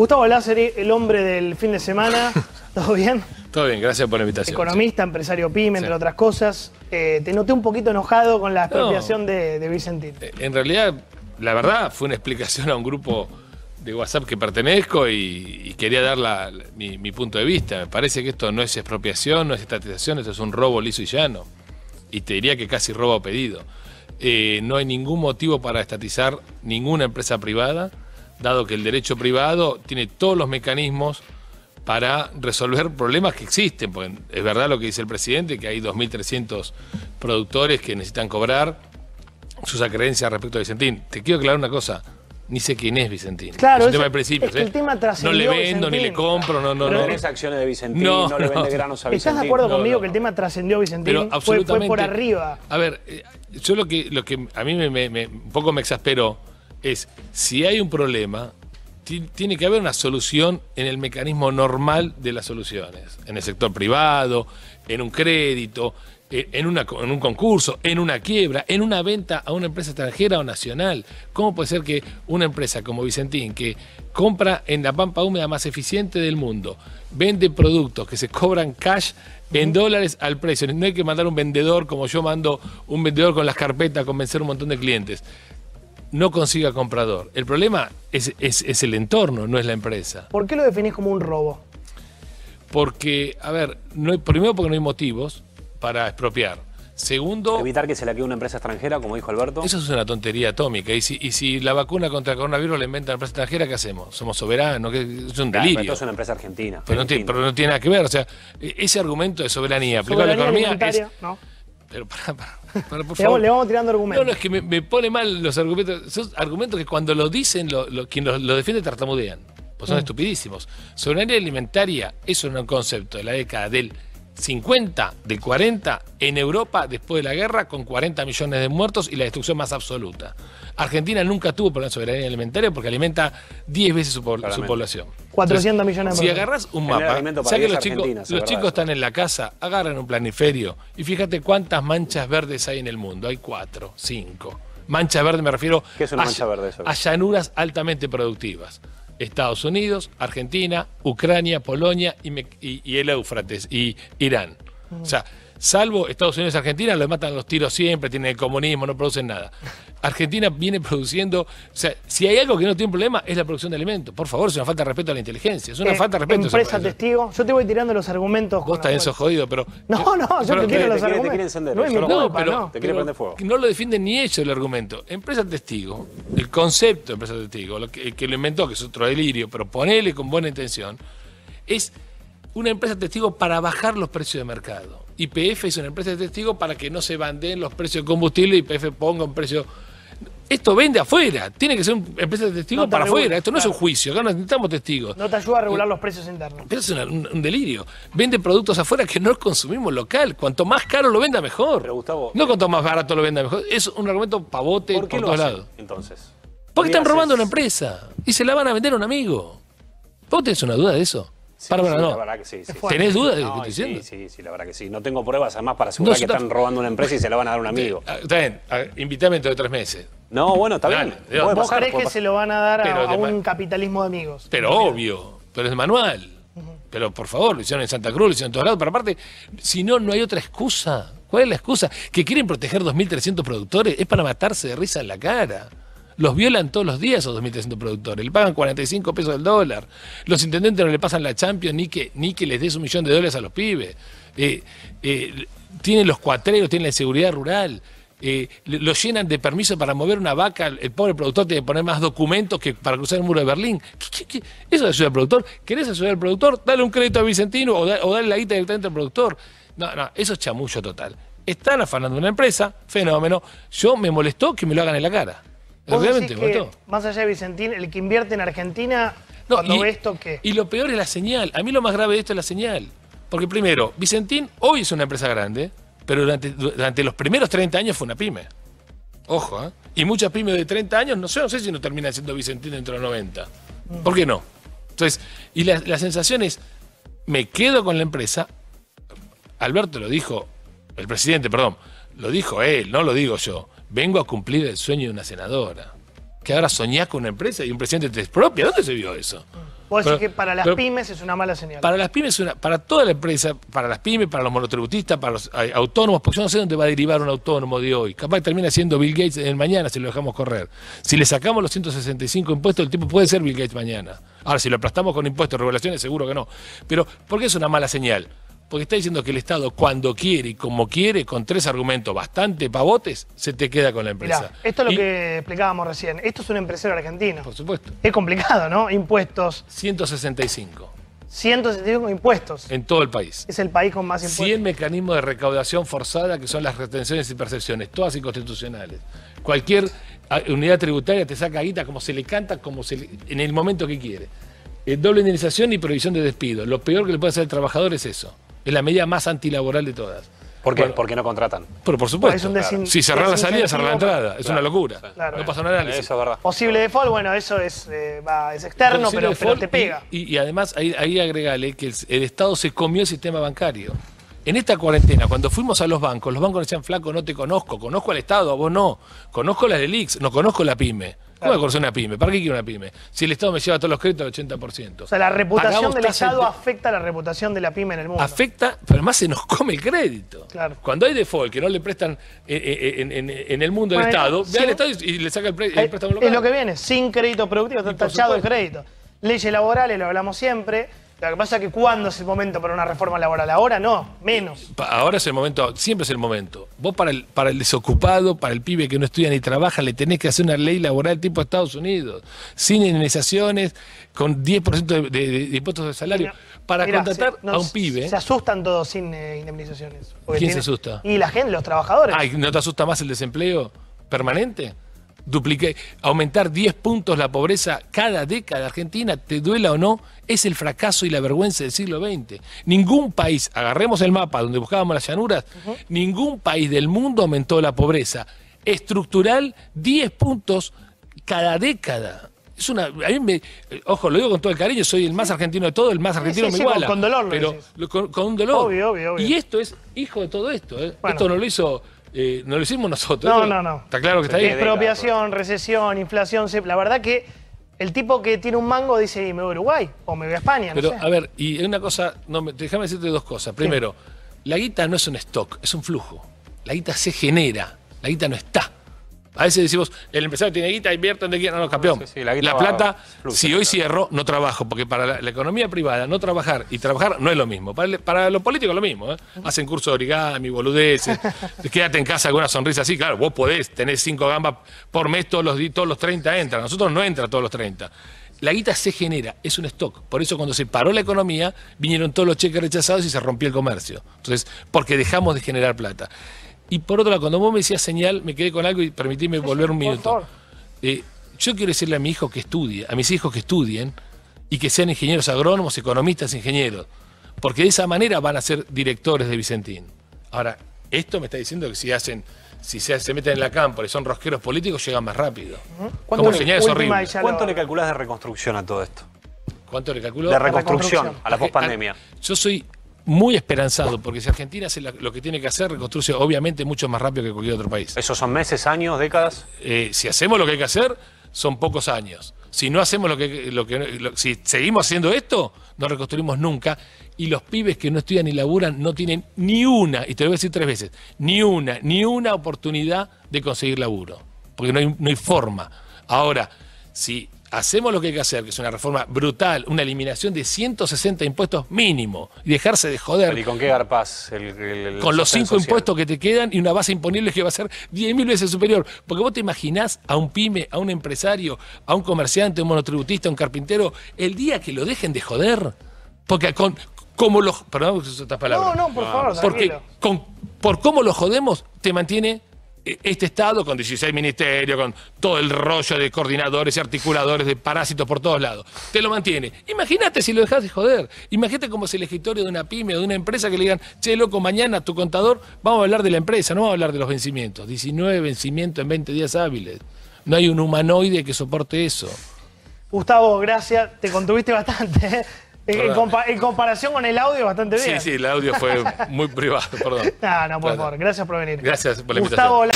Gustavo Lázaro, el hombre del fin de semana. ¿Todo bien? Todo bien, gracias por la invitación. Economista, empresario PYME, entre otras cosas. Eh, te noté un poquito enojado con la expropiación de, de eh, En realidad, la verdad, fue una explicación a un grupo de WhatsApp que pertenezco y, quería dar mi, punto de vista. Me parece que esto no es expropiación, no es estatización, esto es un robo liso y llano. Y te diría que casi robo pedido. Eh, no hay ningún motivo para estatizar ninguna empresa privada dado que el derecho privado tiene todos los mecanismos para resolver problemas que existen. es verdad lo que dice el presidente, que hay 2.300 productores que necesitan cobrar sus acreencias respecto a Vicentín. Te quiero aclarar una cosa. Ni sé quién es Vicentín. Claro, es un tema de principios. ¿eh? no le vendo, ni le compro, no, no, no. No le acciones de Vicentín, no, le vende granos a Vicentín. ¿Estás de acuerdo conmigo que el tema trascendió Vicentín? Fue, por arriba. A ver, eh, yo lo que, lo que a mí un poco me exasperó es, si hay un problema, tiene que haber una solución en el mecanismo normal de las soluciones, en el sector privado, en un crédito, eh, en, un concurso, en una quiebra, en una venta a una empresa extranjera o nacional. ¿Cómo puede ser que una empresa como Vicentín, que compra en la pampa húmeda más eficiente del mundo, vende productos que se cobran cash en dólares al precio, no hay que mandar un vendedor como yo mando un vendedor con las carpetas a convencer un montón de clientes, no consiga comprador. El problema es, el entorno, no es la empresa. ¿Por qué lo definís como un robo? Porque, a ver, no primero porque no hay motivos para expropiar. Segundo... Evitar que se la quede una empresa extranjera, como dijo Alberto. Eso es una tontería atómica. Y si, la vacuna contra el coronavirus la inventa una empresa extranjera, ¿qué hacemos? Somos soberanos, es un delirio. pero es una empresa argentina. Pero no, tiene, nada que ver. O sea, e-, ese argumento de soberanía, aplicado a la economía, pero por le, vamos tirando argumentos. No, no, es que me, pone mal los argumentos. Son argumentos que cuando lo dicen, lo, lo, quien defiende tartamudean. Pues son mm. sobre estupidísimos. Soberanía alimentaria es un concepto de la década del 50 de 40 en Europa después de la guerra con 40 millones de muertos y la destrucción más absoluta. Argentina nunca tuvo problema de soberanía alimentaria porque alimenta 10 veces su, población. 400 millones de Si agarras un mapa, los, chicos, están en la casa, agarran un planiferio y fíjate cuántas manchas verdes hay en el mundo. Hay 4, 5. Mancha verde me refiero a llanuras altamente productivas. Estados Unidos, Argentina, Ucrania, Polonia y, el Éufrates y Irán. O sea, salvo Estados Unidos y Argentina, los matan los tiros siempre, tienen el comunismo, no producen nada. Argentina viene produciendo, o sea, si hay algo que no tiene problema es la producción de alimentos. Por favor, es una falta de respeto a la inteligencia, es una eh, falta de respeto. Empresa, testigo, yo te voy tirando los argumentos. Vos en sos jodido, pero... No, no, yo te quiero los argumentos. no, pero, prender fuego. No lo defiende ni ellos el argumento. Empresa testigo, el concepto de empresa testigo, el que lo inventó, que es otro delirio, pero ponele con buena intención, es una empresa testigo para bajar los precios de mercado. P.F. es una empresa de testigo para que no se bandeen los precios de combustible y P.F. ponga un precio. Esto vende afuera, tiene que ser una empresa de testigo para afuera. Esto no es un juicio, acá no necesitamos testigos. No te ayuda a regular eh, los precios internos. Pero es un, delirio. Vende productos afuera que no consumimos local. Cuanto más caro lo venda, mejor. No cuanto más barato lo venda, mejor. Es un argumento pavote por, todos lados. Entonces. Porque están robando una empresa y se la van a vender a un amigo. ¿Vos tenés una duda de eso? ¿Tenés dudas de lo que estoy diciendo? Sí, sí, la verdad que sí. No tengo pruebas, además, para asegurar que están robando una empresa y se la van a dar a un amigo. Eh, está bien, invítame dentro de tres meses. No, bueno, está bien. ¿Vos que se lo van a dar a, un capitalismo de amigos? Pero obvio, pero es manual. Pero por favor, lo hicieron en Santa Cruz, lo hicieron en todos lados. Pero aparte, si no, no hay otra excusa. ¿Cuál es la excusa? ¿Que quieren proteger 2.300 productores? Es para matarse de risa en la cara los violan todos los días a 2.300 productores, le pagan 45 pesos del dólar, los intendentes no le pasan la Champions ni que, ni que les des un millón de dólares a los pibes, eh, eh, tienen los cuatreros, tienen la seguridad rural. Eh, los lo llenan de permiso para mover una vaca, el pobre productor tiene que poner más documentos que para cruzar el muro de Berlín. Eso es ayuda al productor. ¿Querés ayudar al productor? Dale un crédito a Vicentino o, dale la guita directamente al productor. No, no, eso es chamullo total. Están afanando una empresa, fenómeno. Yo me molestó que me lo hagan en la cara. Obviamente, Más allá de Vicentín, el que invierte en Argentina, no, esto, ¿qué? Y lo peor es la señal. A mí lo más grave de esto es la señal. Porque primero, Vicentín hoy es una empresa grande, pero durante, durante los primeros 30 años fue una pyme. Ojo, ¿eh? Y muchas pymes de 30 años, no sé, no sé si no termina siendo Vicentín dentro de los 90. Mm. ¿Por qué no? Entonces, y la, la sensación es, me quedo con la empresa. Alberto lo dijo, el presidente, perdón, lo dijo él, no lo digo yo vengo a cumplir el sueño de una senadora. Que ahora soñás con una empresa y un presidente te propia ¿Dónde se vio eso? Vos decís que para las pymes es una mala señal. Para las pymes, es una, para toda la empresa, para las pymes, para los monotributistas, para los eh, autónomos, porque yo no sé dónde va a derivar un autónomo de hoy. Capaz que termina siendo Bill Gates en mañana si lo dejamos correr. Si le sacamos los 165 impuestos, el tipo puede ser Bill Gates mañana. Ahora, si lo aplastamos con impuestos, regulaciones, seguro que no. Pero, ¿por qué es una mala señal? Porque está diciendo que el Estado, cuando quiere y como quiere, con tres argumentos bastante pavotes, se te queda con la empresa. esto es lo que explicábamos recién. Esto es un empresario argentino. Por supuesto. Es complicado, ¿no? Impuestos. 165. 165 impuestos. En todo el país. Es el país con más impuestos. 100 mecanismos de recaudación forzada que son las retenciones y percepciones, todas inconstitucionales. Cualquier ah, unidad tributaria te saca guita como se le canta, como se en el momento que quiere. Eh, doble indemnización y prohibición de despido. Lo peor que le puede hacer al trabajador es eso. Es la medida más antilaboral de todas. ¿Por qué? Porque no contratan. Pero por supuesto. Si cerrar la salida, cerrar la entrada. es una locura. no pasa un análisis. verdad. Posible default, bueno, eso es, eh, externo, pero, pero, te pega. Y, además, ahí, agregale que el, Estado se comió el sistema bancario. En esta cuarentena, cuando fuimos a los bancos, los bancos decían, flaco, no te conozco, conozco al Estado, a vos no, conozco las delix, no conozco la pyme. ¿Cómo a una pyme? ¿Para qué quiero una pyme? Si el Estado me lleva todos los créditos al 80%. O sea, la reputación del Estado afecta afecta la reputación de la pyme en el mundo. Afecta, pero además se nos come el crédito. Claro. Cuando hay default que no le prestan eh, eh, eh, en, el mundo del Estado, ve al Estado y le saca el, préstamo Es lo que viene, sin crédito productivo, está tachado el crédito. Leyes laborales, lo hablamos siempre lo que pasa es que cuándo es el momento para una reforma laboral, ahora no, menos. Ahora es el momento, siempre es el momento. Vos para el, para el desocupado, para el pibe que no estudia ni trabaja, le tenés que hacer una ley laboral tipo Estados Unidos, sin indemnizaciones, con 10% de, de, impuestos de salario, para contratar a un pibe. Se asustan todos sin eh, indemnizaciones. ¿Quién se asusta? Y la gente, los trabajadores. ¿No te asusta más el desempleo permanente? Dupliqué, aumentar 10 puntos la pobreza cada década argentina, te duela o no, es el fracaso y la vergüenza del siglo XX. Ningún país, agarremos el mapa donde buscábamos las llanuras, ningún país del mundo aumentó la pobreza estructural 10 puntos cada década. Es una, ojo, lo digo con todo el cariño, soy el más argentino de todo, el más argentino me iguala. Con, dolor, pero con, dolor. Obvio, obvio, Y esto es hijo de todo esto. ¿eh? Esto no lo hizo eh, no lo hicimos nosotros. No, no, no. Está claro que está ahí. Expropiación, recesión, inflación. La verdad que el tipo que tiene un mango dice, me voy a Uruguay o me voy a España. Pero, a ver, y una cosa, no, déjame decirte dos cosas. Primero, la guita no es un stock, es un flujo. La guita se genera, la guita no está. A veces decimos, el empresario tiene guita, invierte donde quiera, no, no, campeón. la, plata, si hoy cierro, no trabajo, porque para la, economía privada no trabajar y trabajar no es lo mismo. Para, los políticos es lo mismo. ¿eh? Hacen curso de origami, boludeces, quédate en casa con una sonrisa así, claro, vos podés, tener cinco gambas por mes, todos los, los 30 entran, nosotros no entra todos los 30. La guita se genera, es un stock. Por eso cuando se paró la economía, vinieron todos los cheques rechazados y se rompió el comercio. Entonces, porque dejamos de generar plata. Y por otro lado, cuando vos me decías señal, me quedé con algo y permitíme volver un minuto. Eh, yo quiero decirle a mi hijo que estudie, a mis hijos que estudien y que sean ingenieros agrónomos, economistas, ingenieros, porque de esa manera van a ser directores de Vicentín. Ahora, esto me está diciendo que si hacen, si se, meten en la cámara y son rosqueros políticos, llegan más rápido. ¿Cuánto, le, ¿Cuánto le calculás de reconstrucción a todo esto? ¿Cuánto le calculo? De reconstrucción, a la pospandemia. Yo soy muy esperanzado, porque si Argentina hace lo que tiene que hacer, reconstruye obviamente mucho más rápido que cualquier otro país. ¿Esos son meses, años, décadas? Eh, si hacemos lo que hay que hacer, son pocos años. Si no hacemos lo que, lo que seguimos haciendo esto, no reconstruimos nunca. Y los pibes que no estudian ni laburan no tienen ni una, y te lo voy a decir tres veces, ni una, ni una oportunidad de conseguir laburo. Porque no hay, no hay forma. Ahora, si hacemos lo que hay que hacer, que es una reforma brutal, una eliminación de 160 impuestos mínimo y dejarse de joder. ¿Y con qué garpas? El, con los cinco impuestos que te quedan y una base imponible que va a ser 10.000 veces superior. Porque vos te imaginás a un pyme, a un empresario, a un comerciante, a un monotributista, a un carpintero, el día que lo dejen de joder. Porque con, como lo, Perdón, estas palabras. No, no, por favor. Porque por cómo lo jodemos, te mantiene e-, este Estado con 16 ministerios, con todo el rollo de coordinadores y articuladores de parásitos por todos lados. Te lo mantiene. Imagínate si lo dejas de joder. Imagínate como es el escritorio de una pyme o de una empresa que le digan, che, loco, mañana tu contador, vamos a hablar de la empresa, no vamos a hablar de los vencimientos. 19 vencimientos en 20 días hábiles. No hay un humanoide que soporte eso. Gustavo, gracias. Te contuviste bastante. ¿eh? Eh, en, comparación con el audio, bastante bien. Sí, sí, el audio fue muy privado, perdón. No, ah, no, por favor. Gracias por venir. Gracias por la invitación.